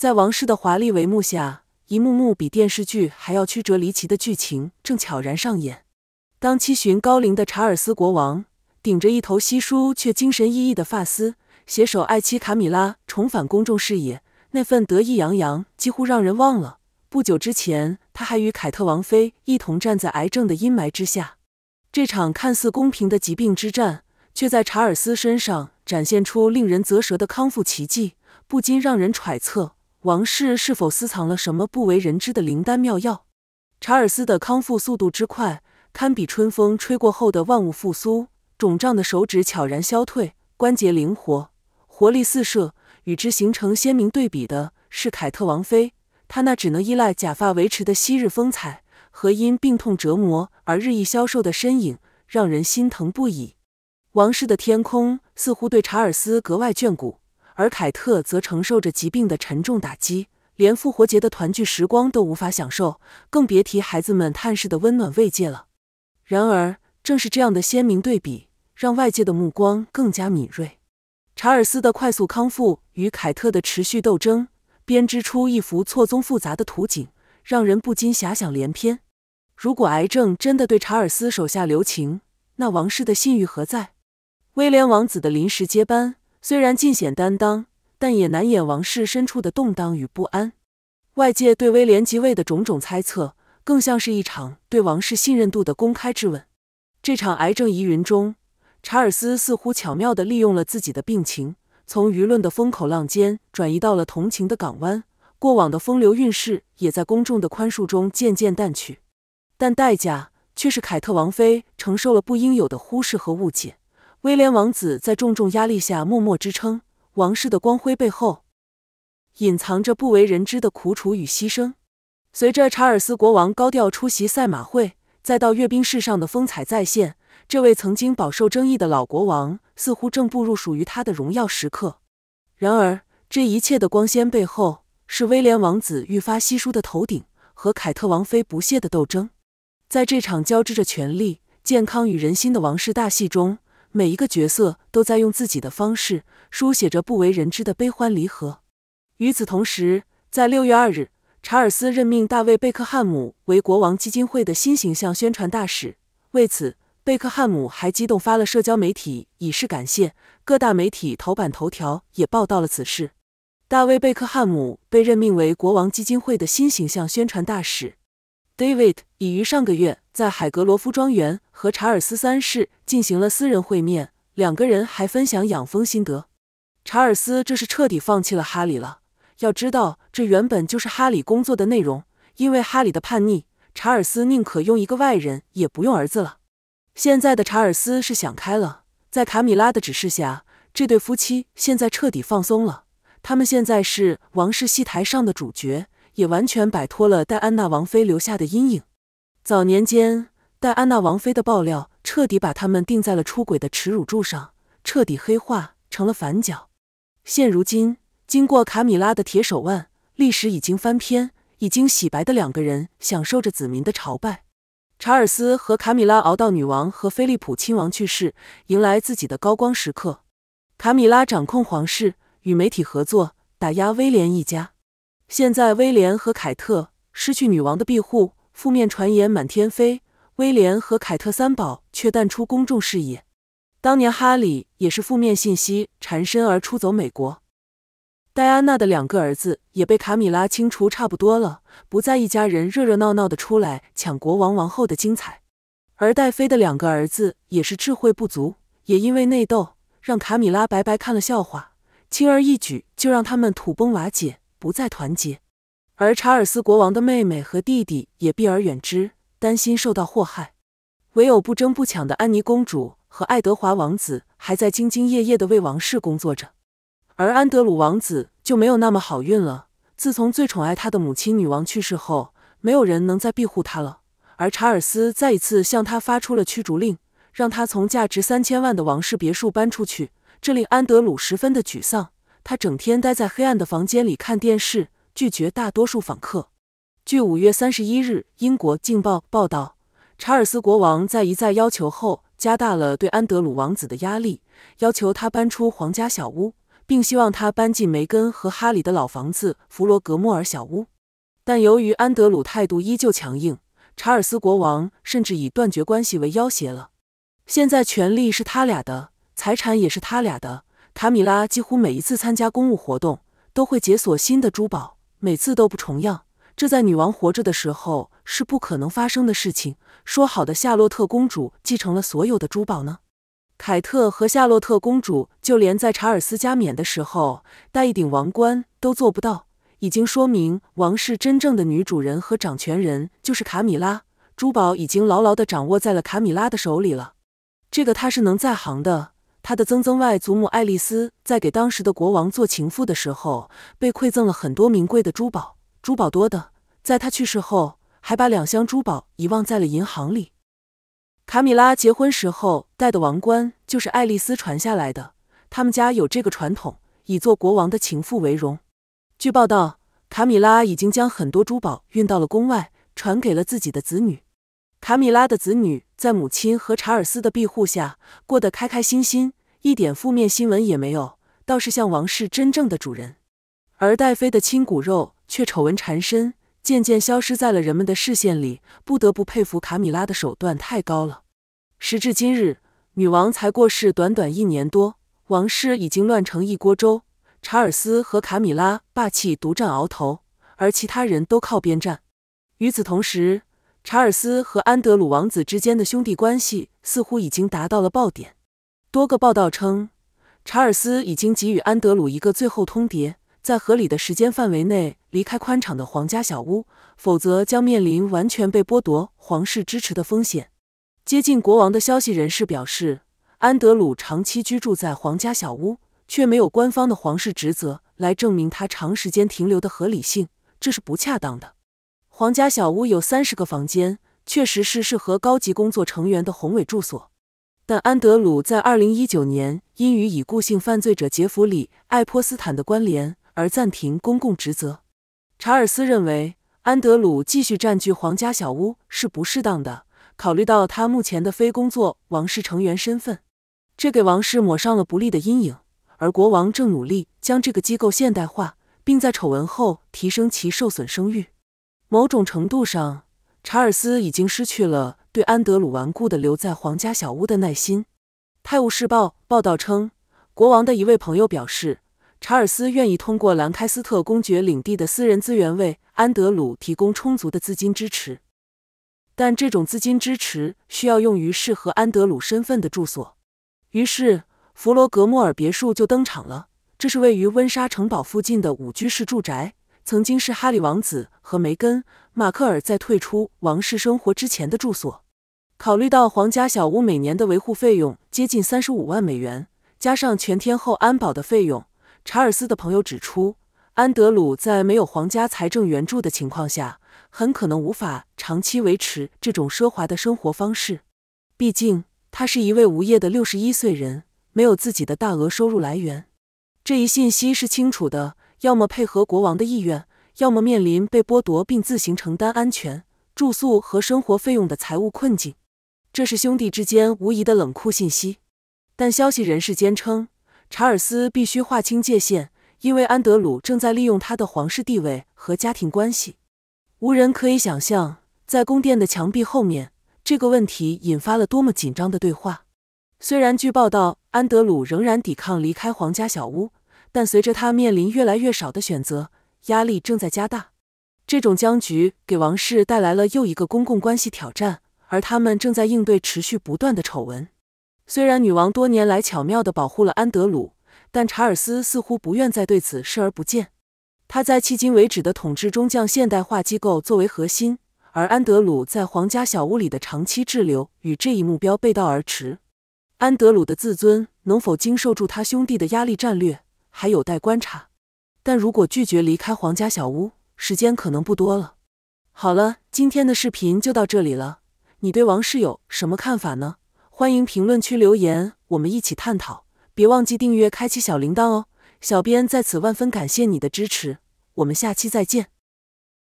在王室的华丽帷幕下，一幕幕比电视剧还要曲折离奇的剧情正悄然上演。当七旬高龄的查尔斯国王顶着一头稀疏却精神奕奕的发丝，携手爱妻卡米拉重返公众视野，那份得意洋洋几乎让人忘了不久之前他还与凯特王妃一同站在癌症的阴霾之下。这场看似公平的疾病之战，却在查尔斯身上展现出令人啧舌的康复奇迹，不禁让人揣测。王室是否私藏了什么不为人知的灵丹妙药？查尔斯的康复速度之快，堪比春风吹过后的万物复苏。肿胀的手指悄然消退，关节灵活，活力四射。与之形成鲜明对比的是凯特王妃，她那只能依赖假发维持的昔日风采和因病痛折磨而日益消瘦的身影，让人心疼不已。王室的天空似乎对查尔斯格外眷顾。而凯特则承受着疾病的沉重打击，连复活节的团聚时光都无法享受，更别提孩子们探视的温暖慰藉了。然而，正是这样的鲜明对比，让外界的目光更加敏锐。查尔斯的快速康复与凯特的持续斗争，编织出一幅错综复杂的图景，让人不禁遐想连篇。如果癌症真的对查尔斯手下留情，那王室的信誉何在？威廉王子的临时接班？虽然尽显担当，但也难掩王室深处的动荡与不安。外界对威廉即位的种种猜测，更像是一场对王室信任度的公开质问。这场癌症疑云中，查尔斯似乎巧妙地利用了自己的病情，从舆论的风口浪尖转移到了同情的港湾。过往的风流韵事也在公众的宽恕中渐渐淡去，但代价却是凯特王妃承受了不应有的忽视和误解。威廉王子在重重压力下默默支撑，王室的光辉背后隐藏着不为人知的苦楚与牺牲。随着查尔斯国王高调出席赛马会，再到阅兵式上的风采再现，这位曾经饱受争议的老国王似乎正步入属于他的荣耀时刻。然而，这一切的光鲜背后，是威廉王子愈发稀疏的头顶和凯特王妃不懈的斗争。在这场交织着权力、健康与人心的王室大戏中，每一个角色都在用自己的方式书写着不为人知的悲欢离合。与此同时，在六月二日，查尔斯任命大卫·贝克汉姆为国王基金会的新形象宣传大使。为此，贝克汉姆还激动发了社交媒体以示感谢。各大媒体头版头条也报道了此事。大卫·贝克汉姆被任命为国王基金会的新形象宣传大使。David 已于上个月。在海格罗夫庄园和查尔斯三世进行了私人会面，两个人还分享养蜂心得。查尔斯这是彻底放弃了哈里了。要知道，这原本就是哈里工作的内容。因为哈里的叛逆，查尔斯宁可用一个外人，也不用儿子了。现在的查尔斯是想开了，在卡米拉的指示下，这对夫妻现在彻底放松了。他们现在是王室戏台上的主角，也完全摆脱了戴安娜王妃留下的阴影。早年间，戴安娜王妃的爆料彻底把他们定在了出轨的耻辱柱上，彻底黑化成了反角。现如今，经过卡米拉的铁手腕，历史已经翻篇，已经洗白的两个人享受着子民的朝拜。查尔斯和卡米拉熬到女王和菲利普亲王去世，迎来自己的高光时刻。卡米拉掌控皇室，与媒体合作，打压威廉一家。现在，威廉和凯特失去女王的庇护。负面传言满天飞，威廉和凯特三宝却淡出公众视野。当年哈里也是负面信息缠身而出走美国。戴安娜的两个儿子也被卡米拉清除差不多了，不再一家人热热闹闹的出来抢国王王后的精彩。而戴妃的两个儿子也是智慧不足，也因为内斗让卡米拉白白看了笑话，轻而易举就让他们土崩瓦解，不再团结。而查尔斯国王的妹妹和弟弟也避而远之，担心受到祸害。唯有不争不抢的安妮公主和爱德华王子还在兢兢业业地为王室工作着。而安德鲁王子就没有那么好运了。自从最宠爱他的母亲女王去世后，没有人能再庇护他了。而查尔斯再一次向他发出了驱逐令，让他从价值三千万的王室别墅搬出去。这令安德鲁十分的沮丧。他整天待在黑暗的房间里看电视。拒绝大多数访客。据五月三十一日《英国镜报》报道，查尔斯国王在一再要求后，加大了对安德鲁王子的压力，要求他搬出皇家小屋，并希望他搬进梅根和哈里的老房子弗罗格莫尔小屋。但由于安德鲁态度依旧强硬，查尔斯国王甚至以断绝关系为要挟了。现在，权力是他俩的，财产也是他俩的。卡米拉几乎每一次参加公务活动，都会解锁新的珠宝。每次都不重样，这在女王活着的时候是不可能发生的事情。说好的夏洛特公主继承了所有的珠宝呢？凯特和夏洛特公主就连在查尔斯加冕的时候戴一顶王冠都做不到，已经说明王室真正的女主人和掌权人就是卡米拉，珠宝已经牢牢地掌握在了卡米拉的手里了。这个她是能在行的。他的曾曾外祖母爱丽丝在给当时的国王做情妇的时候，被馈赠了很多名贵的珠宝，珠宝多的，在他去世后还把两箱珠宝遗忘在了银行里。卡米拉结婚时候戴的王冠就是爱丽丝传下来的，他们家有这个传统，以做国王的情妇为荣。据报道，卡米拉已经将很多珠宝运到了宫外，传给了自己的子女。卡米拉的子女在母亲和查尔斯的庇护下过得开开心心，一点负面新闻也没有，倒是像王室真正的主人。而戴妃的亲骨肉却丑闻缠身，渐渐消失在了人们的视线里。不得不佩服卡米拉的手段太高了。时至今日，女王才过世短短一年多，王室已经乱成一锅粥。查尔斯和卡米拉霸气独占鳌头，而其他人都靠边站。与此同时。查尔斯和安德鲁王子之间的兄弟关系似乎已经达到了爆点。多个报道称，查尔斯已经给予安德鲁一个最后通牒，在合理的时间范围内离开宽敞的皇家小屋，否则将面临完全被剥夺皇室支持的风险。接近国王的消息人士表示，安德鲁长期居住在皇家小屋，却没有官方的皇室职责来证明他长时间停留的合理性，这是不恰当的。皇家小屋有三十个房间，确实是适合高级工作成员的宏伟住所。但安德鲁在二零一九年因与已故性犯罪者杰弗里·爱泼斯坦的关联而暂停公共职责。查尔斯认为，安德鲁继续占据皇家小屋是不适当的，考虑到他目前的非工作王室成员身份，这给王室抹上了不利的阴影。而国王正努力将这个机构现代化，并在丑闻后提升其受损声誉。某种程度上，查尔斯已经失去了对安德鲁顽固的留在皇家小屋的耐心。《泰晤士报》报道称，国王的一位朋友表示，查尔斯愿意通过兰开斯特公爵领地的私人资源为安德鲁提供充足的资金支持，但这种资金支持需要用于适合安德鲁身份的住所。于是，弗罗格莫尔别墅就登场了，这是位于温莎城堡附近的五居室住宅。曾经是哈利王子和梅根·马克尔在退出王室生活之前的住所。考虑到皇家小屋每年的维护费用接近三十五万美元，加上全天候安保的费用，查尔斯的朋友指出，安德鲁在没有皇家财政援助的情况下，很可能无法长期维持这种奢华的生活方式。毕竟，他是一位无业的六十一岁人，没有自己的大额收入来源。这一信息是清楚的。要么配合国王的意愿，要么面临被剥夺并自行承担安全、住宿和生活费用的财务困境。这是兄弟之间无疑的冷酷信息。但消息人士坚称，查尔斯必须划清界限，因为安德鲁正在利用他的皇室地位和家庭关系。无人可以想象，在宫殿的墙壁后面，这个问题引发了多么紧张的对话。虽然据报道，安德鲁仍然抵抗离开皇家小屋。但随着他面临越来越少的选择，压力正在加大。这种僵局给王室带来了又一个公共关系挑战，而他们正在应对持续不断的丑闻。虽然女王多年来巧妙地保护了安德鲁，但查尔斯似乎不愿再对此视而不见。他在迄今为止的统治中，将现代化机构作为核心，而安德鲁在皇家小屋里的长期滞留与这一目标背道而驰。安德鲁的自尊能否经受住他兄弟的压力战略？还有待观察，但如果拒绝离开皇家小屋，时间可能不多了。好了，今天的视频就到这里了。你对王室有什么看法呢？欢迎评论区留言，我们一起探讨。别忘记订阅、开启小铃铛哦！小编在此万分感谢你的支持，我们下期再见。